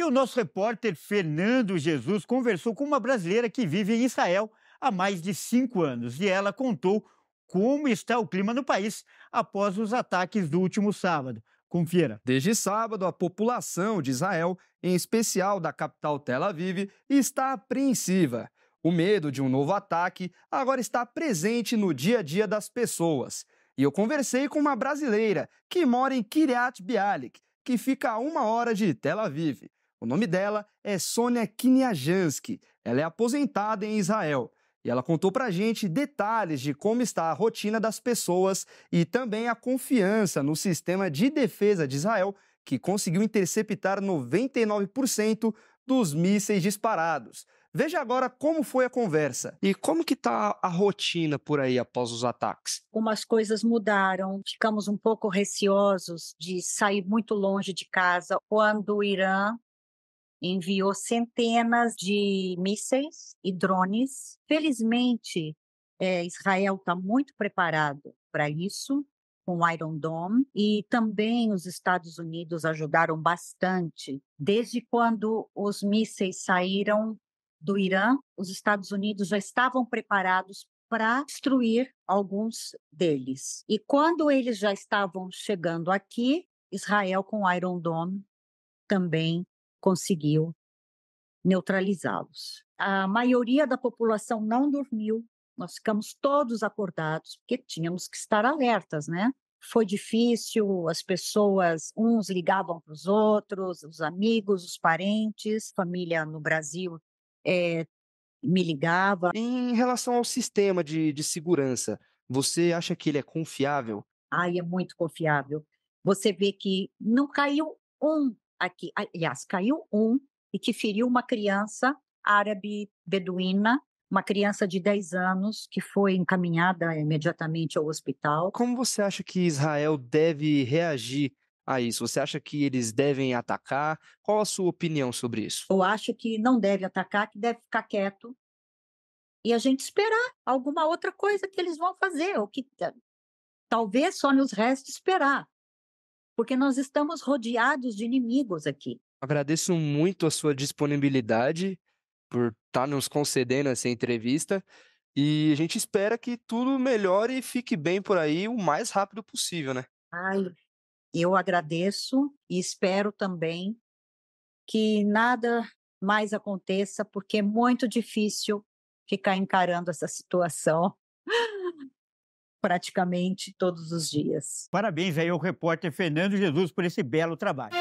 E o nosso repórter Fernando Jesus conversou com uma brasileira que vive em Israel há mais de cinco anos e ela contou como está o clima no país após os ataques do último sábado. Confira. Desde sábado, a população de Israel, em especial da capital Tel Aviv, está apreensiva. O medo de um novo ataque agora está presente no dia a dia das pessoas. E eu conversei com uma brasileira que mora em Kiryat Bialik, que fica a uma hora de Tel Aviv. O nome dela é Sônia Kiniajansky. Ela é aposentada em Israel. E ela contou pra gente detalhes de como está a rotina das pessoas e também a confiança no sistema de defesa de Israel, que conseguiu interceptar 99% dos mísseis disparados. Veja agora como foi a conversa. E como que está a rotina por aí após os ataques? Umas coisas mudaram, ficamos um pouco receosos de sair muito longe de casa. Quando o Irã enviou centenas de mísseis e drones. Felizmente, é, Israel está muito preparado para isso, com o Iron Dome, e também os Estados Unidos ajudaram bastante. Desde quando os mísseis saíram do Irã, os Estados Unidos já estavam preparados para destruir alguns deles. E quando eles já estavam chegando aqui, Israel com o Iron Dome também conseguiu neutralizá-los. A maioria da população não dormiu, nós ficamos todos acordados, porque tínhamos que estar alertas, né? Foi difícil, as pessoas, uns ligavam para os outros, os amigos, os parentes, família no Brasil é, me ligava. Em relação ao sistema de, de segurança, você acha que ele é confiável? Ah, é muito confiável. Você vê que não caiu um aqui, aliás, caiu um e que feriu uma criança árabe beduína, uma criança de 10 anos que foi encaminhada imediatamente ao hospital. Como você acha que Israel deve reagir a isso? Você acha que eles devem atacar? Qual a sua opinião sobre isso? Eu acho que não deve atacar, que deve ficar quieto e a gente esperar alguma outra coisa que eles vão fazer, ou que eh, talvez só nos resta esperar porque nós estamos rodeados de inimigos aqui. Agradeço muito a sua disponibilidade por estar tá nos concedendo essa entrevista. E a gente espera que tudo melhore e fique bem por aí o mais rápido possível, né? Ai, eu agradeço e espero também que nada mais aconteça, porque é muito difícil ficar encarando essa situação praticamente todos os dias. Parabéns aí ao repórter Fernando Jesus por esse belo trabalho.